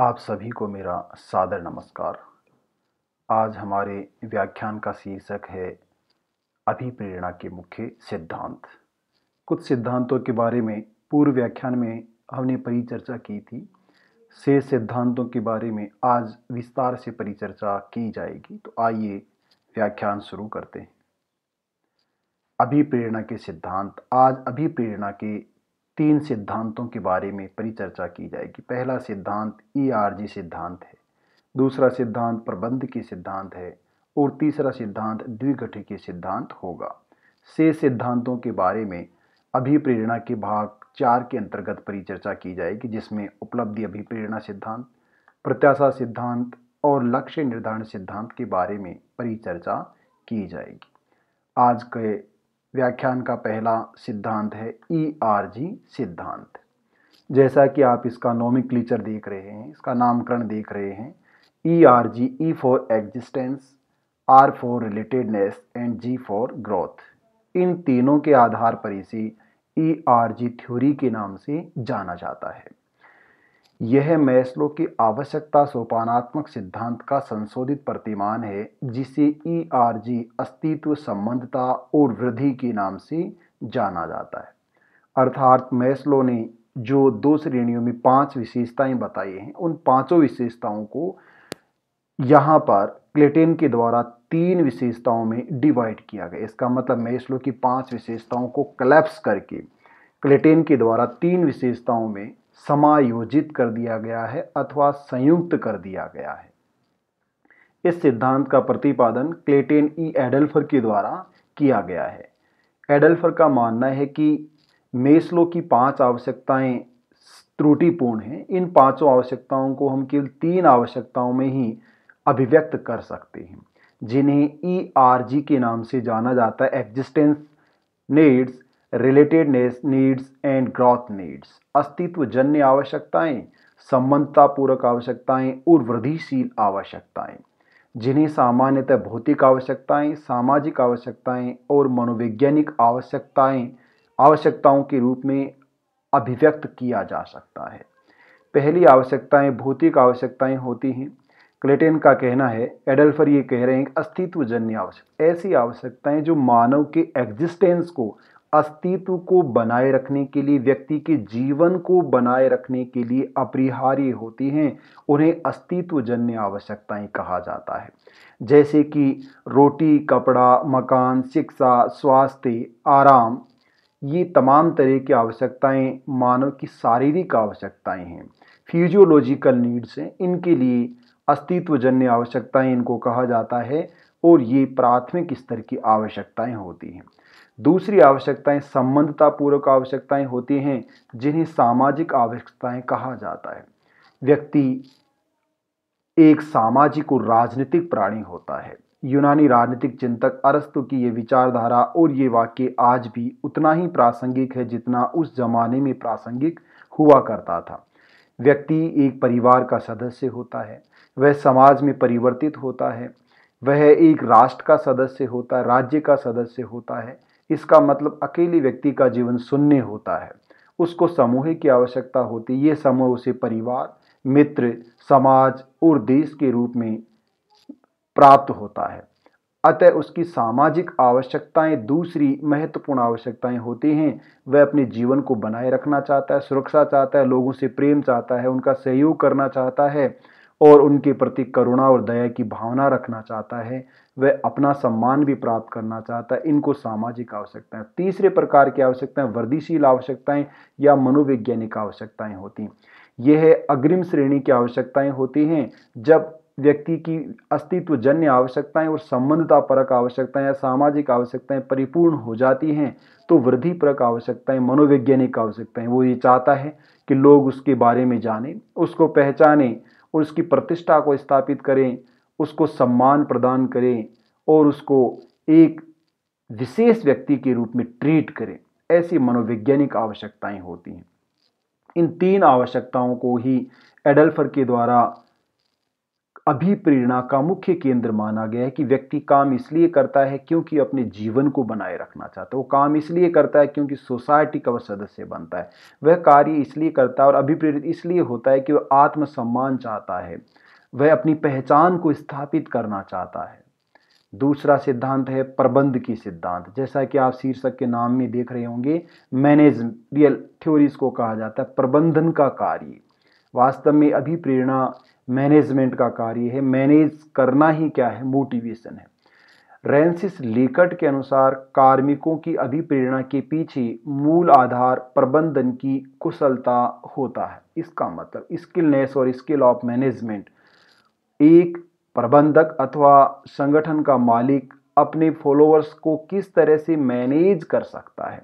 आप सभी को मेरा सादर नमस्कार आज हमारे व्याख्यान का शीर्षक है अभिप्रेरणा के मुख्य सिद्धांत कुछ सिद्धांतों के बारे में पूर्व व्याख्यान में हमने परिचर्चा की थी से सिद्धांतों के बारे में आज विस्तार से परिचर्चा की जाएगी तो आइए व्याख्यान शुरू करते हैं अभिप्रेरणा के सिद्धांत आज अभिप्रेरणा के तीन सिद्धांतों के बारे में परिचर्चा की जाएगी पहला सिद्धांत ईआरजी e सिद्धांत है दूसरा सिद्धांत प्रबंध के सिद्धांत है और तीसरा सिद्धांत के सिद्धांत होगा से सिद्धांतों के बारे में अभिप्रेरणा के भाग चार के अंतर्गत परिचर्चा की जाएगी जिसमें उपलब्धि अभिप्रेरणा सिद्धांत प्रत्याशा सिद्धांत और लक्ष्य निर्धारण सिद्धांत के बारे में परिचर्चा की जाएगी आज के व्याख्यान का पहला सिद्धांत है ई आर जी सिद्धांत जैसा कि आप इसका नोमिक्लीचर देख रहे हैं इसका नामकरण देख रहे हैं E R G E for existence R for relatedness and G for growth इन तीनों के आधार पर इसे ई आर जी थ्योरी के नाम से जाना जाता है यह मैस्लो की आवश्यकता सोपानात्मक सिद्धांत का संशोधित प्रतिमान है जिसे ई आर जी अस्तित्व संबंधता और वृद्धि के नाम से जाना जाता है अर्थात मैस्लो ने जो दो श्रेणियों में पांच विशेषताएं बताई हैं उन पांचों विशेषताओं को यहाँ पर क्लेटेन के द्वारा तीन विशेषताओं में डिवाइड किया गया इसका मतलब मैस्लो की पांच विशेषताओं को क्लैप्स करके क्लेटेन के द्वारा तीन विशेषताओं में समायोजित कर दिया गया है अथवा संयुक्त कर दिया गया है इस सिद्धांत का प्रतिपादन क्लेटेन ई एडल्फर के द्वारा किया गया है एडल्फर का मानना है कि मेस्लो की पांच आवश्यकताएं त्रुटिपूर्ण हैं इन पांचों आवश्यकताओं को हम केवल तीन आवश्यकताओं में ही अभिव्यक्त कर सकते हैं जिन्हें ई आर जी के नाम से जाना जाता है existence needs related needs and growth needs अस्तित्व जन्य आवश्यकताएं संबंधतापूर्वक आवश्यकताएं और वृद्धिशील आवश्यकताएं जिन्हें सामान्यतः भौतिक आवश्यकताएं सामाजिक आवश्यकताएं और मनोवैज्ञानिक आवश्यकताएं आवश्यकताओं के रूप में अभिव्यक्त किया जा सकता है पहली आवश्यकताएं भौतिक आवश्यकताएं होती हैं क्लेटन का कहना है एडल्फर ये कह रहे हैं अस्तित्व जन्य आवश्यक ऐसी आवश्यकताएं जो मानव के एग्जिस्टेंस को अस्तित्व को बनाए रखने के लिए व्यक्ति के जीवन को बनाए रखने के लिए अपरिहार्य होती हैं उन्हें अस्तित्व जन्य आवश्यकताएं कहा जाता है जैसे कि रोटी कपड़ा मकान शिक्षा स्वास्थ्य आराम ये तमाम तरह की आवश्यकताएं मानव की शारीरिक आवश्यकताएं हैं फिजियोलॉजिकल नीड्स हैं इनके लिए अस्तित्वजन्य आवश्यकताएं इनको कहा जाता है और ये प्राथमिक स्तर की आवश्यकताएं होती हैं दूसरी आवश्यकताएं संबंधतापूर्वक आवश्यकताएं होती हैं जिन्हें सामाजिक आवश्यकताएं कहा जाता है व्यक्ति एक सामाजिक और राजनीतिक प्राणी होता है यूनानी राजनीतिक चिंतक अरस्तु की ये विचारधारा और ये वाक्य आज भी उतना ही प्रासंगिक है जितना उस जमाने में प्रासंगिक हुआ करता था व्यक्ति एक परिवार का सदस्य होता है वह समाज में परिवर्तित होता है वह एक राष्ट्र का सदस्य होता है राज्य का सदस्य होता है इसका मतलब अकेली व्यक्ति का जीवन शून्य होता है उसको समूह की आवश्यकता होती है ये समूह उसे परिवार मित्र समाज और देश के रूप में प्राप्त होता है अतः उसकी सामाजिक आवश्यकताएं दूसरी महत्वपूर्ण आवश्यकताएं होती हैं वह अपने जीवन को बनाए रखना चाहता है सुरक्षा चाहता है लोगों से प्रेम चाहता है उनका सहयोग करना चाहता है और उनके प्रति करुणा और दया की भावना रखना चाहता है वह अपना सम्मान भी प्राप्त करना चाहता है इनको सामाजिक आवश्यकताएं तीसरे प्रकार की आवश्यकताएं वर्दीशील आवश्यकताएं या मनोवैज्ञानिक आवश्यकताएं होती हैं यह अग्रिम श्रेणी की आवश्यकताएं होती हैं जब व्यक्ति की अस्तित्वजन्य आवश्यकताएं और संबंधता परक आवश्यकताएं या सामाजिक आवश्यकताएं परिपूर्ण हो जाती हैं तो वृद्धि परक आवश्यकताएं मनोवैज्ञानिक आवश्यकताएं वो ये चाहता है कि लोग उसके बारे में जानें उसको पहचानें और उसकी प्रतिष्ठा को स्थापित करें उसको सम्मान प्रदान करें और उसको एक विशेष व्यक्ति के रूप में ट्रीट करें ऐसी मनोवैज्ञानिक आवश्यकताएं होती हैं इन तीन आवश्यकताओं को ही एडल्फर के द्वारा अभिप्रेरणा का मुख्य केंद्र माना गया है कि व्यक्ति काम इसलिए करता है क्योंकि अपने जीवन को बनाए रखना चाहता है वो काम इसलिए करता है क्योंकि सोसाइटी का वह सदस्य बनता है वह कार्य इसलिए करता है और अभिप्रेरित इसलिए होता है कि वह आत्मसम्मान चाहता है वह अपनी पहचान को स्थापित करना चाहता है दूसरा सिद्धांत है प्रबंध की सिद्धांत जैसा कि आप शीर्षक के नाम में देख रहे होंगे मैनेजरियल थ्योरीज को कहा जाता है प्रबंधन का कार्य वास्तव में अभी प्रेरणा मैनेजमेंट का कार्य है मैनेज करना ही क्या है मोटिवेशन है रेंसिस लेकट के अनुसार कार्मिकों की अभिप्रेरणा के पीछे मूल आधार प्रबंधन की कुशलता होता है इसका मतलब स्किलनेस और स्किल ऑफ मैनेजमेंट एक प्रबंधक अथवा संगठन का मालिक अपने फॉलोअर्स को किस तरह से मैनेज कर सकता है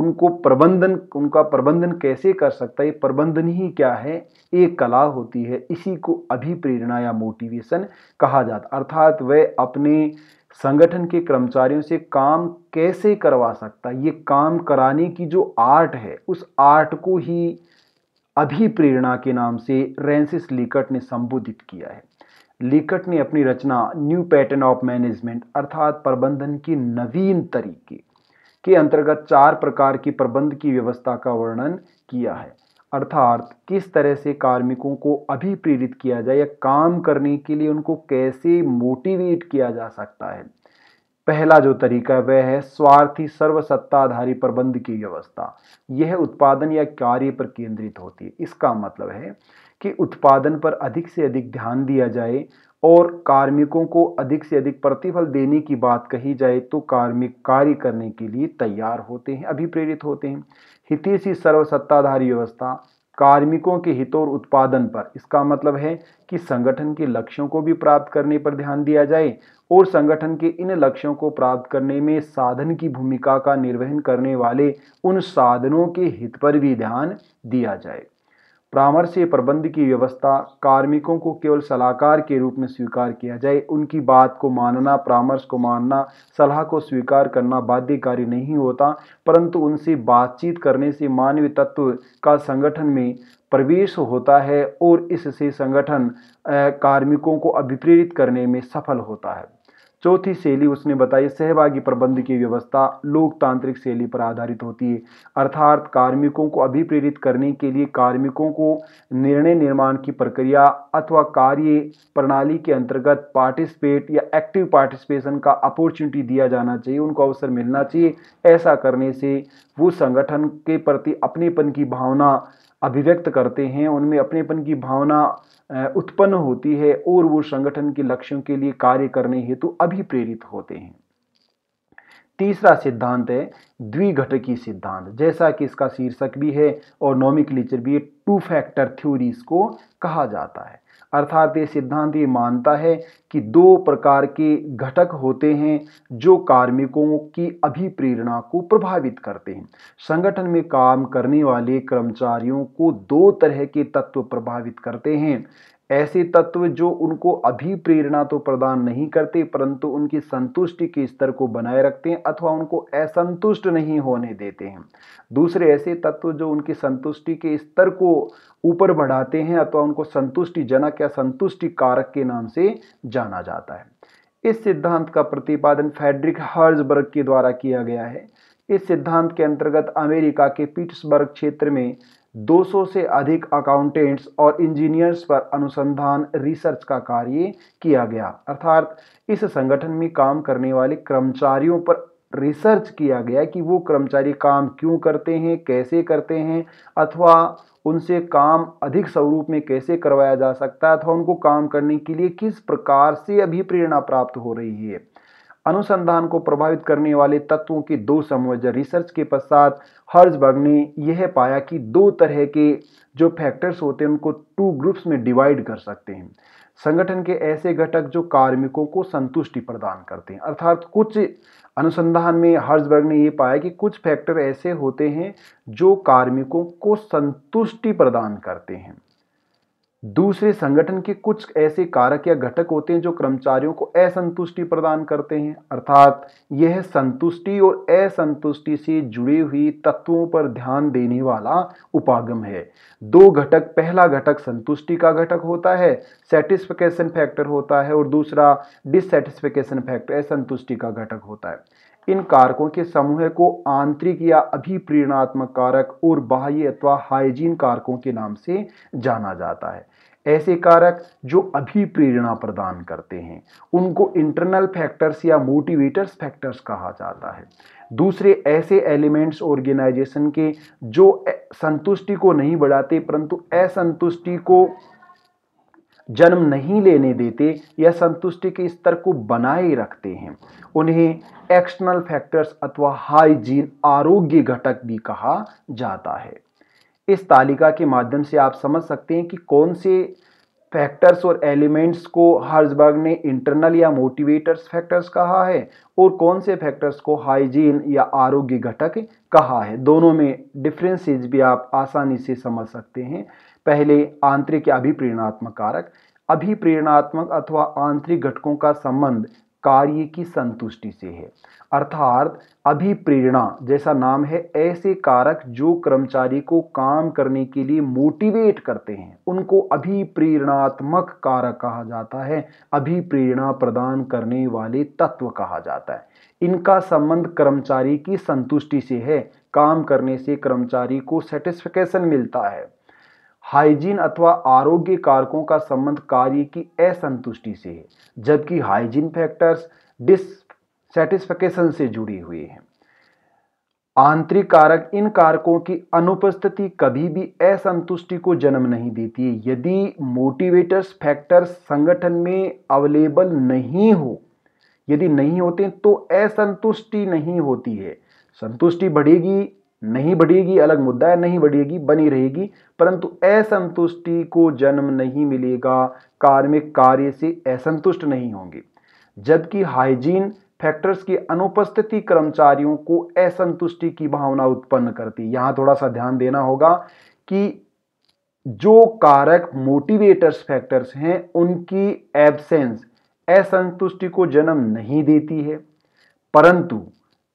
उनको प्रबंधन उनका प्रबंधन कैसे कर सकता है ये प्रबंधन ही क्या है एक कला होती है इसी को अभिप्रेरणा या मोटिवेशन कहा जाता अर्थात वह अपने संगठन के कर्मचारियों से काम कैसे करवा सकता है ये काम कराने की जो आर्ट है उस आर्ट को ही अभिप्रेरणा के नाम से रेंसिस लिकट ने संबोधित किया है लिकट ने अपनी रचना न्यू पैटर्न ऑफ मैनेजमेंट अर्थात प्रबंधन की नवीन तरीके के अंतर्गत चार प्रकार की प्रबंध की व्यवस्था का वर्णन किया है अर्थात किस तरह से कार्मिकों को अभी प्रेरित किया जाए या काम करने के लिए उनको कैसे मोटिवेट किया जा सकता है पहला जो तरीका वह है स्वार्थी सर्वसत्ताधारी प्रबंध की व्यवस्था यह उत्पादन या कार्य पर केंद्रित होती है इसका मतलब है के उत्पादन पर अधिक से अधिक ध्यान दिया जाए और कार्मिकों को अधिक से अधिक प्रतिफल देने की बात कही जाए तो कार्मिक कार्य करने के लिए तैयार होते हैं अभिप्रेरित होते हैं हितेशी सर्वसत्ताधारी व्यवस्था कार्मिकों के हित और उत्पादन पर इसका मतलब है कि संगठन के लक्ष्यों को भी प्राप्त करने पर ध्यान दिया जाए और संगठन के इन लक्ष्यों को प्राप्त करने में साधन की भूमिका का निर्वहन करने वाले उन साधनों के हित पर भी ध्यान दिया जाए परामर्श प्रबंध की व्यवस्था कार्मिकों को केवल सलाहकार के रूप में स्वीकार किया जाए उनकी बात को मानना परामर्श को मानना सलाह को स्वीकार करना बाध्यकारी नहीं होता परंतु उनसे बातचीत करने से मानवीय तत्व का संगठन में प्रवेश होता है और इससे संगठन कार्मिकों को अभिप्रेरित करने में सफल होता है चौथी शैली उसने बताई सहभागी प्रबंध की व्यवस्था लोकतांत्रिक शैली पर आधारित होती है अर्थात कार्मिकों को अभिप्रेरित करने के लिए कार्मिकों को निर्णय निर्माण की प्रक्रिया अथवा कार्य प्रणाली के अंतर्गत पार्टिसिपेट या एक्टिव पार्टिसिपेशन का अपॉर्चुनिटी दिया जाना चाहिए उनको अवसर मिलना चाहिए ऐसा करने से वो संगठन के प्रति अपनेपन की भावना अभिव्यक्त करते हैं उनमें अपनेपन की भावना उत्पन्न होती है और वो संगठन के लक्ष्यों के लिए कार्य करने हेतु तो अभिप्रेरित होते हैं तीसरा सिद्धांत है द्विघटकी सिद्धांत जैसा कि इसका शीर्षक भी है और नॉमिक लीचर भी टू फैक्टर थ्योरीज को कहा जाता है अर्थात ये सिद्धांत ये मानता है कि दो प्रकार के घटक होते हैं जो कार्मिकों की अभिप्रेरणा को प्रभावित करते हैं संगठन में काम करने वाले कर्मचारियों को दो तरह के तत्व प्रभावित करते हैं ऐसे तत्व जो उनको अभी प्रेरणा तो प्रदान नहीं करते परंतु उनकी संतुष्टि के स्तर को बनाए रखते हैं अथवा उनको असंतुष्ट नहीं होने देते हैं दूसरे ऐसे तत्व जो उनकी संतुष्टि के स्तर को ऊपर बढ़ाते हैं अथवा उनको संतुष्टिजनक या संतुष्टि कारक के नाम से जाना जाता है इस सिद्धांत का प्रतिपादन फेडरिक हर्जबर्ग के द्वारा किया गया है इस सिद्धांत के अंतर्गत अमेरिका के पीट्सबर्ग क्षेत्र में 200 से अधिक अकाउंटेंट्स और इंजीनियर्स पर अनुसंधान रिसर्च का कार्य किया गया अर्थात इस संगठन में काम करने वाले कर्मचारियों पर रिसर्च किया गया कि वो कर्मचारी काम क्यों करते हैं कैसे करते हैं अथवा उनसे काम अधिक स्वरूप में कैसे करवाया जा सकता है अथवा उनको काम करने के लिए किस प्रकार से अभी प्रेरणा प्राप्त हो रही है अनुसंधान को प्रभावित करने वाले तत्वों के दो समूह रिसर्च के पश्चात हर्जबर्ग ने यह पाया कि दो तरह के जो फैक्टर्स होते हैं उनको टू ग्रुप्स में डिवाइड कर सकते हैं संगठन के ऐसे घटक जो कार्मिकों को संतुष्टि प्रदान करते हैं अर्थात कुछ अनुसंधान में हर्जबर्ग ने ये पाया कि कुछ फैक्टर ऐसे होते हैं जो कार्मिकों को संतुष्टि प्रदान करते हैं दूसरे संगठन के कुछ ऐसे कारक या घटक होते हैं जो कर्मचारियों को असंतुष्टि प्रदान करते हैं अर्थात यह संतुष्टि और असंतुष्टि से जुड़े हुई तत्वों पर ध्यान देने वाला उपागम है दो घटक पहला घटक संतुष्टि का घटक होता है सेटिस्फिकेशन फैक्टर होता है और दूसरा डिससेटिस्फिकेशन फैक्टर असंतुष्टि का घटक होता है इन कारकों के समूह को आंतरिक या अभिप्रेरणात्मक कारक और बाह्य अथवा हाइजीन कारकों के नाम से जाना जाता है ऐसे कारक जो अभी प्रेरणा प्रदान करते हैं उनको इंटरनल फैक्टर्स या मोटिवेटर्स फैक्टर्स कहा जाता है दूसरे ऐसे एलिमेंट्स ऑर्गेनाइजेशन के जो संतुष्टि को नहीं बढ़ाते परंतु असंतुष्टि को जन्म नहीं लेने देते या संतुष्टि के स्तर को बनाए रखते हैं उन्हें एक्सटर्नल फैक्टर्स अथवा हाइजीन आरोग्य घटक भी कहा जाता है इस तालिका के माध्यम से आप समझ सकते हैं कि कौन से फैक्टर्स और एलिमेंट्स को हर्जबर्ग ने इंटरनल या मोटिवेटर्स फैक्टर्स कहा है और कौन से फैक्टर्स को हाइजीन या आरोग्य घटक कहा है दोनों में डिफ्रेंसेज भी आप आसानी से समझ सकते हैं पहले आंतरिक या अभिप्रेरणात्मक कारक अभिप्रेरणात्मक अथवा आंतरिक घटकों का संबंध कार्य की संतुष्टि से है अर्थात अभिप्रेरणा जैसा नाम है ऐसे कारक जो कर्मचारी को काम करने के लिए मोटिवेट करते हैं उनको अभिप्रेरणात्मक कारक कहा जाता है अभिप्रेरणा प्रदान करने वाले तत्व कहा जाता है इनका संबंध कर्मचारी की संतुष्टि से है काम करने से कर्मचारी को सेटिस्फिकेशन मिलता है हाइजीन अथवा आरोग्य कारकों का संबंध कार्य की असंतुष्टि से है जबकि हाइजीन फैक्टर्स डिससेटिस्फेक्शन से जुड़े हुए हैं आंतरिक कारक इन कारकों की अनुपस्थिति कभी भी असंतुष्टि को जन्म नहीं देती है यदि मोटिवेटर्स फैक्टर्स संगठन में अवेलेबल नहीं हो यदि नहीं होते तो असंतुष्टि नहीं होती है संतुष्टि बढ़ेगी नहीं बढ़ेगी अलग मुद्दा है नहीं बढ़ेगी बनी रहेगी परंतु असंतुष्टि को जन्म नहीं मिलेगा कार्मिक कार्य से असंतुष्ट नहीं होंगे जबकि हाइजीन फैक्टर्स की अनुपस्थिति कर्मचारियों को असंतुष्टि की भावना उत्पन्न करती है यहाँ थोड़ा सा ध्यान देना होगा कि जो कारक मोटिवेटर्स फैक्टर्स हैं उनकी एबसेंस असंतुष्टि को जन्म नहीं देती है परंतु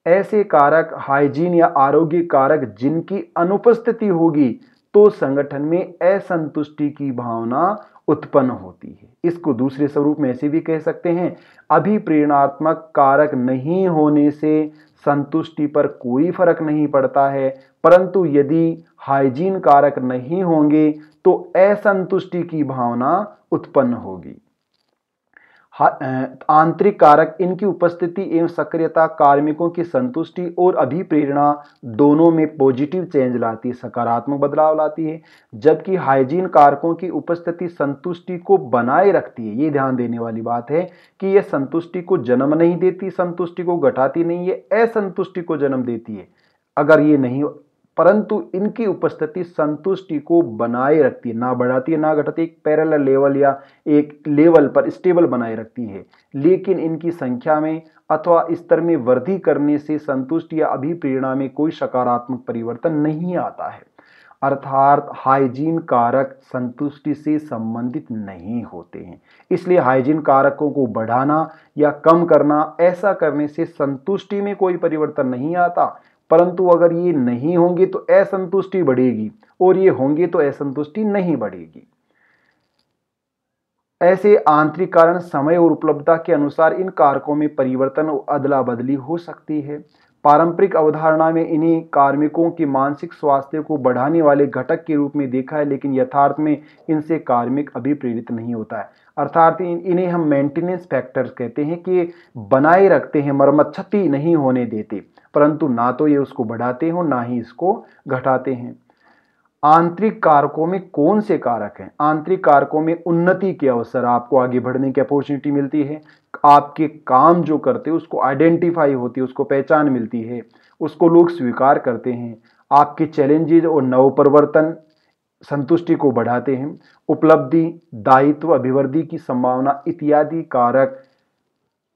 ऐसे कारक हाइजीन या आरोग्य कारक जिनकी अनुपस्थिति होगी तो संगठन में असंतुष्टि की भावना उत्पन्न होती है इसको दूसरे स्वरूप में ऐसे भी कह सकते हैं अभिप्रेरणात्मक कारक नहीं होने से संतुष्टि पर कोई फर्क नहीं पड़ता है परंतु यदि हाइजीन कारक नहीं होंगे तो असंतुष्टि की भावना उत्पन्न होगी आंतरिक कारक इनकी उपस्थिति एवं सक्रियता कार्मिकों की संतुष्टि और अभिप्रेरणा दोनों में पॉजिटिव चेंज लाती है सकारात्मक बदलाव लाती है जबकि हाइजीन कारकों की उपस्थिति संतुष्टि को बनाए रखती है ये ध्यान देने वाली बात है कि यह संतुष्टि को जन्म नहीं देती संतुष्टि को घटाती नहीं है असंतुष्टि को जन्म देती है अगर ये नहीं परंतु इनकी उपस्थिति संतुष्टि को बनाए रखती है ना बढ़ाती है ना घटाती एक पैरल लेवल या एक लेवल पर स्टेबल बनाए रखती है लेकिन इनकी संख्या में अथवा स्तर में वृद्धि करने से संतुष्टि या अभिप्रेरणा में कोई सकारात्मक परिवर्तन नहीं आता है अर्थात हाइजीन कारक संतुष्टि से संबंधित नहीं होते हैं इसलिए हाइजीन कारकों को बढ़ाना या कम करना ऐसा करने से संतुष्टि में कोई परिवर्तन नहीं आता परंतु अगर ये नहीं होंगे तो असंतुष्टि बढ़ेगी और ये होंगे तो असंतुष्टि नहीं बढ़ेगी ऐसे आंतरिक कारण समय और उपलब्धता के अनुसार इन कारकों में परिवर्तन और अदला बदली हो सकती है पारंपरिक अवधारणा में इन्हें कार्मिकों के मानसिक स्वास्थ्य को बढ़ाने वाले घटक के रूप में देखा है लेकिन यथार्थ में इनसे कार्मिक अभी प्रेरित नहीं होता है अर्थात इन्हें हम मेंटेनेंस फैक्टर्स कहते हैं कि बनाए रखते हैं मरम्मत क्षति नहीं होने देते परंतु ना तो ये उसको बढ़ाते हैं ना ही इसको घटाते हैं आंतरिक कारकों में कौन से कारक हैं आंतरिक कारकों में उन्नति के अवसर आपको आगे बढ़ने की अपॉर्चुनिटी मिलती है आपके काम जो करते हैं उसको आइडेंटिफाई होती है उसको पहचान मिलती है उसको लोग स्वीकार करते हैं आपके चैलेंजेज और नवपरिवर्तन संतुष्टि को बढ़ाते हैं उपलब्धि दायित्व अभिवृद्धि की संभावना इत्यादि कारक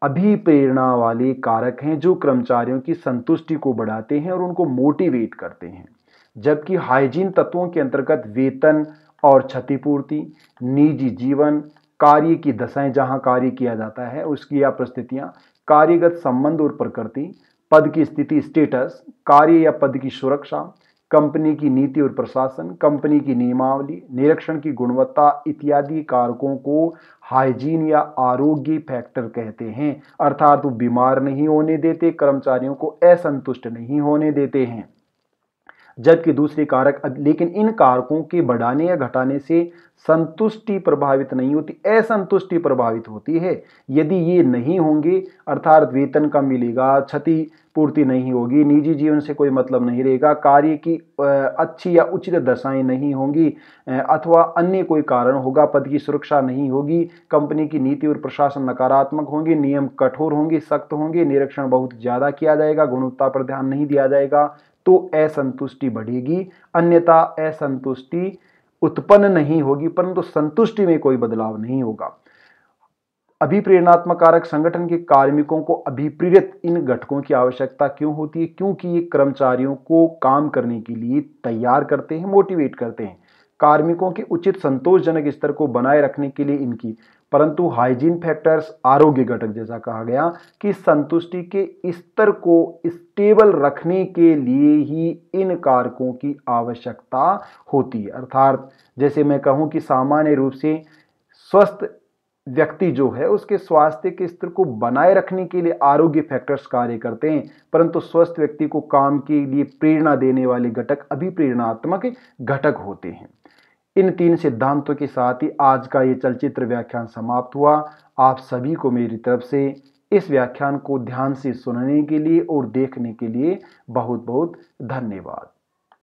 अभिप्रेरणा वाले कारक हैं जो कर्मचारियों की संतुष्टि को बढ़ाते हैं और उनको मोटिवेट करते हैं जबकि हाइजीन तत्वों के अंतर्गत वेतन और क्षतिपूर्ति निजी जीवन कार्य की दशाएं जहां कार्य किया जाता है उसकी या परिस्थितियां कार्यगत संबंध और प्रकृति पद की स्थिति स्टेटस कार्य या पद की सुरक्षा कंपनी की नीति और प्रशासन कंपनी की नियमावली निरीक्षण की गुणवत्ता इत्यादि कारकों को हाइजीन या आरोग्य फैक्टर कहते हैं अर्थात वो बीमार नहीं होने देते कर्मचारियों को असंतुष्ट नहीं होने देते हैं जबकि दूसरे कारक लेकिन इन कारकों के बढ़ाने या घटाने से संतुष्टि प्रभावित नहीं होती असंतुष्टि प्रभावित होती है यदि ये नहीं होंगे अर्थात वेतन कम मिलेगा क्षति पूर्ति नहीं होगी निजी जीवन से कोई मतलब नहीं रहेगा कार्य की अच्छी या उचित दशाएं नहीं होंगी अथवा अन्य कोई कारण होगा पद की सुरक्षा नहीं होगी कंपनी की नीति और प्रशासन नकारात्मक होंगे नियम कठोर होंगे सख्त होंगे निरीक्षण बहुत ज़्यादा किया जाएगा गुणवत्ता पर ध्यान नहीं दिया जाएगा तो असंतुष्टि बढ़ेगी अन्यथा असंतुष्टि उत्पन्न नहीं होगी परंतु संतुष्टि में कोई बदलाव नहीं होगा अभिप्रेरणात्मक कारक संगठन के कार्मिकों को अभिप्रेरित इन घटकों की आवश्यकता क्यों होती है क्योंकि ये कर्मचारियों को काम करने के लिए तैयार करते हैं मोटिवेट करते हैं कार्मिकों के उचित संतोषजनक स्तर को बनाए रखने के लिए इनकी परंतु हाइजीन फैक्टर्स आरोग्य घटक जैसा कहा गया कि संतुष्टि के स्तर को स्टेबल रखने के लिए ही इन कारकों की आवश्यकता होती है अर्थात जैसे मैं कहूँ कि सामान्य रूप से स्वस्थ व्यक्ति जो है उसके स्वास्थ्य के स्तर को बनाए रखने के लिए आरोग्य फैक्टर्स कार्य करते हैं परंतु स्वस्थ व्यक्ति को काम के लिए प्रेरणा देने वाले घटक अभी प्रेरणात्मक घटक होते हैं इन तीन सिद्धांतों के साथ ही आज का ये चलचित्र व्याख्यान समाप्त हुआ आप सभी को मेरी तरफ से इस व्याख्यान को ध्यान से सुनने के लिए और देखने के लिए बहुत बहुत धन्यवाद